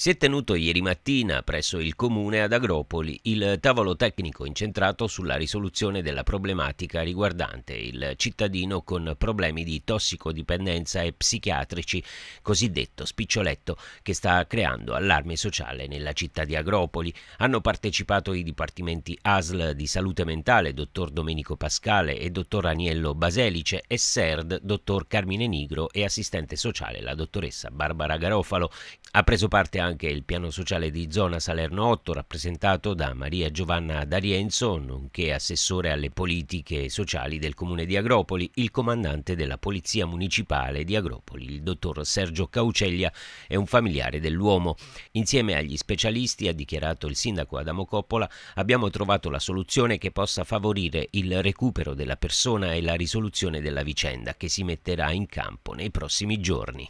Si è tenuto ieri mattina presso il comune ad Agropoli il tavolo tecnico incentrato sulla risoluzione della problematica riguardante il cittadino con problemi di tossicodipendenza e psichiatrici, cosiddetto spiccioletto, che sta creando allarme sociale nella città di Agropoli. Hanno partecipato i dipartimenti ASL di salute mentale, dottor Domenico Pascale e dottor Aniello Baselice e SERD, dottor Carmine Nigro e assistente sociale la dottoressa Barbara Garofalo. Ha preso parte anche anche il piano sociale di zona Salerno 8 rappresentato da Maria Giovanna D'Arienzo, nonché assessore alle politiche sociali del comune di Agropoli, il comandante della Polizia Municipale di Agropoli, il dottor Sergio Cauceglia, è un familiare dell'uomo. Insieme agli specialisti, ha dichiarato il sindaco Adamo Coppola, abbiamo trovato la soluzione che possa favorire il recupero della persona e la risoluzione della vicenda che si metterà in campo nei prossimi giorni.